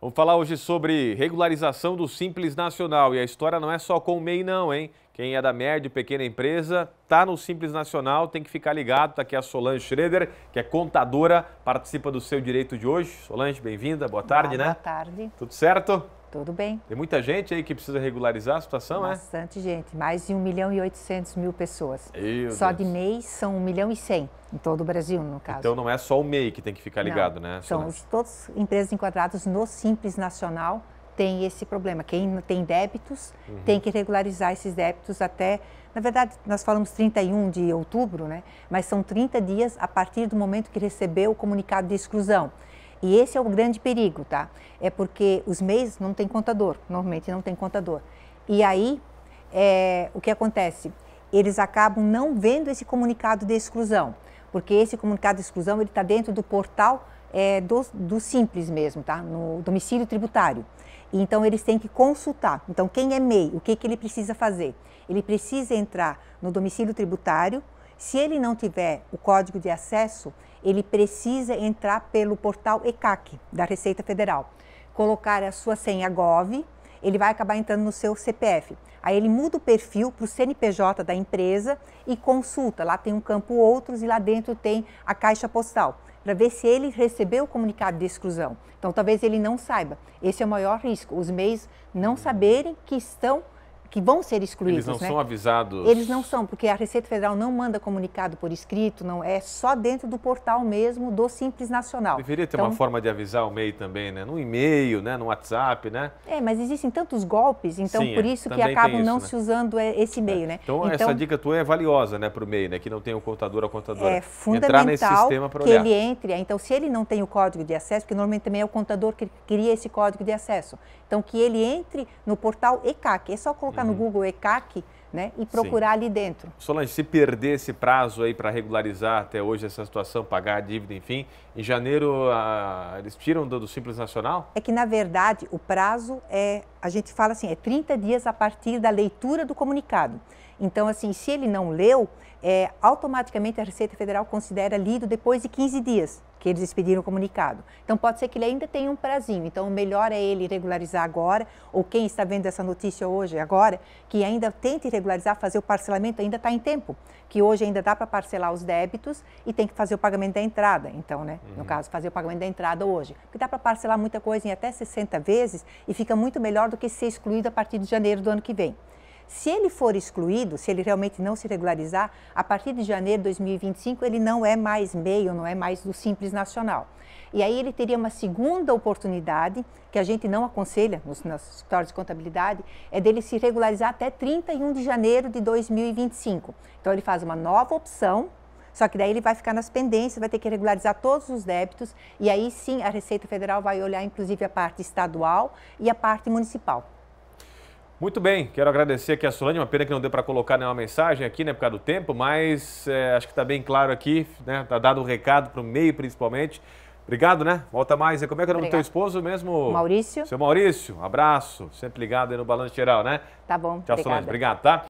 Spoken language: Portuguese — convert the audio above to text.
Vamos falar hoje sobre regularização do Simples Nacional. E a história não é só com o MEI, não, hein? Quem é da média, pequena empresa, tá no Simples Nacional, tem que ficar ligado. Está aqui a Solange Schroeder, que é contadora, participa do seu direito de hoje. Solange, bem-vinda, boa tarde, ah, boa, né? Boa tarde. Tudo certo? Tudo bem. Tem muita gente aí que precisa regularizar a situação, Bastante é? Bastante gente, mais de 1 milhão e 800 mil pessoas. Meu só Deus. de MEI são 1 milhão e 100, em todo o Brasil, no caso. Então não é só o MEI que tem que ficar ligado, não, né? São os, todas empresas enquadradas no Simples Nacional têm esse problema. Quem tem débitos uhum. tem que regularizar esses débitos até, na verdade, nós falamos 31 de outubro, né? Mas são 30 dias a partir do momento que recebeu o comunicado de exclusão. E esse é o grande perigo, tá? É porque os MEIs não tem contador, normalmente não tem contador. E aí, é, o que acontece? Eles acabam não vendo esse comunicado de exclusão, porque esse comunicado de exclusão ele está dentro do portal é, do, do, Simples mesmo, tá? No domicílio tributário. Então eles têm que consultar. Então quem é MEI, o que, que ele precisa fazer? Ele precisa entrar no domicílio tributário, se ele não tiver o código de acesso, ele precisa entrar pelo portal ECAC, da Receita Federal, colocar a sua senha GOV, ele vai acabar entrando no seu CPF. Aí ele muda o perfil para o CNPJ da empresa e consulta. Lá tem um campo outros e lá dentro tem a caixa postal, para ver se ele recebeu o comunicado de exclusão. Então talvez ele não saiba. Esse é o maior risco, os meios não saberem que estão que vão ser excluídos. Eles não né? são avisados? Eles não são, porque a Receita Federal não manda comunicado por escrito, não é só dentro do portal mesmo do Simples Nacional. Deveria ter então, uma forma de avisar o MEI também, né? No e-mail, né? No WhatsApp, né? É, mas existem tantos golpes, então Sim, por é. isso é, que acabam isso, não né? se usando é, esse meio, é. né? Então, então, essa dica tua é valiosa, né, para o MEI, né? Que não tem o contador ou contadora. É fundamental Entrar nesse sistema que olhar. ele entre. É, então, se ele não tem o código de acesso, porque normalmente também é o contador que cria esse código de acesso, então que ele entre no portal ECAC, é só colocar colocar uhum. no Google ECAC, né, e procurar Sim. ali dentro. Solange, se perder esse prazo aí para regularizar até hoje essa situação, pagar a dívida, enfim, em janeiro a, eles tiram do, do, Simples Nacional? É que, na verdade, o prazo é, a gente fala assim, é 30 dias a partir da leitura do comunicado. Então, assim, se ele não leu, é, automaticamente a Receita Federal considera lido depois de 15 dias que eles expediram o comunicado. Então pode ser que ele ainda tenha um prazinho. Então o melhor é ele regularizar agora, ou quem está vendo essa notícia hoje, agora, que ainda tente regularizar, fazer o parcelamento, ainda está em tempo. Que hoje ainda dá para parcelar os débitos e tem que fazer o pagamento da entrada. Então, né? Uhum. No caso, fazer o pagamento da entrada hoje. Porque dá para parcelar muita coisa em até 60 vezes e fica muito melhor do que ser excluído a partir de janeiro do ano que vem. Se ele for excluído, se ele realmente não se regularizar, a partir de janeiro de 2025 ele não é mais meio, não é mais do Simples Nacional. E aí ele teria uma segunda oportunidade, que a gente não aconselha nos, nos escritórios de contabilidade, é dele se regularizar até 31 de janeiro de 2025. Então ele faz uma nova opção, só que daí ele vai ficar nas pendências, vai ter que regularizar todos os débitos e aí sim a Receita Federal vai olhar inclusive a parte estadual e a parte municipal. Muito bem, quero agradecer aqui a Solane, uma pena que não deu para colocar nenhuma mensagem aqui, né, por causa do tempo, mas é, acho que está bem claro aqui, né, está dado o um recado para o meio principalmente. Obrigado, né? Volta mais. E como é que é o nome do teu esposo mesmo? Maurício. Seu Maurício, abraço, sempre ligado aí no Balanço Geral, né? Tá bom, Tchau, obrigada. Solange, obrigado, tá?